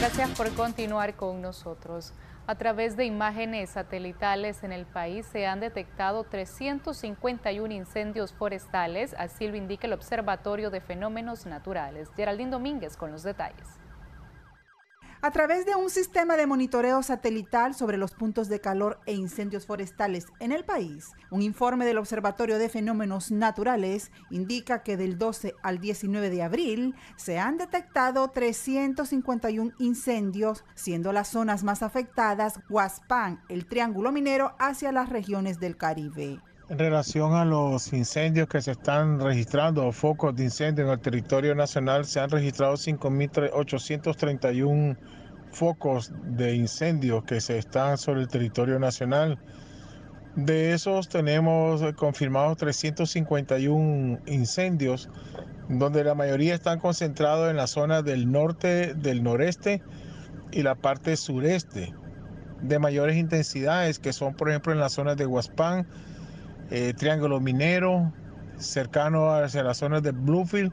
Gracias por continuar con nosotros. A través de imágenes satelitales en el país se han detectado 351 incendios forestales, así lo indica el Observatorio de Fenómenos Naturales. Geraldine Domínguez con los detalles. A través de un sistema de monitoreo satelital sobre los puntos de calor e incendios forestales en el país, un informe del Observatorio de Fenómenos Naturales indica que del 12 al 19 de abril se han detectado 351 incendios, siendo las zonas más afectadas Huaspan, el Triángulo Minero, hacia las regiones del Caribe en relación a los incendios que se están registrando focos de incendio en el territorio nacional, se han registrado 5.831 focos de incendios que se están sobre el territorio nacional. De esos tenemos confirmados 351 incendios, donde la mayoría están concentrados en la zona del norte, del noreste y la parte sureste, de mayores intensidades, que son por ejemplo en las zonas de Huaspán, eh, Triángulo Minero, cercano hacia las zonas de Bluefield.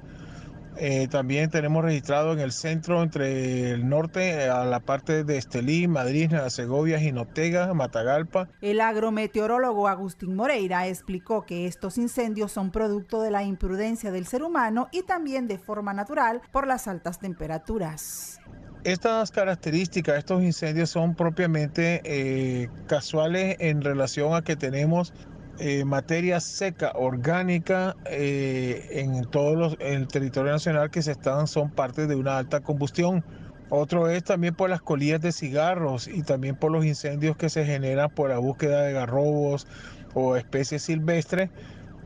Eh, también tenemos registrado en el centro, entre el norte, a la parte de Estelí, Madrid, Segovia, Ginotega, Matagalpa. El agrometeorólogo Agustín Moreira explicó que estos incendios son producto de la imprudencia del ser humano y también de forma natural por las altas temperaturas. Estas características, estos incendios son propiamente eh, casuales en relación a que tenemos eh, materia seca orgánica eh, en todo el territorio nacional que se están son parte de una alta combustión. Otro es también por las colillas de cigarros y también por los incendios que se generan por la búsqueda de garrobos o especies silvestres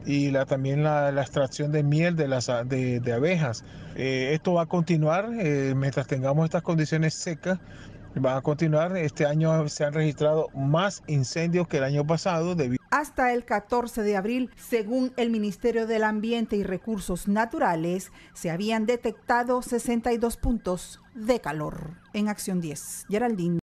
y también la, extracción de miel de, las, de, abejas. Eh, esto va a continuar mientras tengamos estas condiciones secas va a continuar. Este año se han registrado más incendios que el año pasado debido hasta el 14 de abril, según el Ministerio del Ambiente y Recursos Naturales, se habían detectado 62 puntos de calor. En acción 10, Geraldine.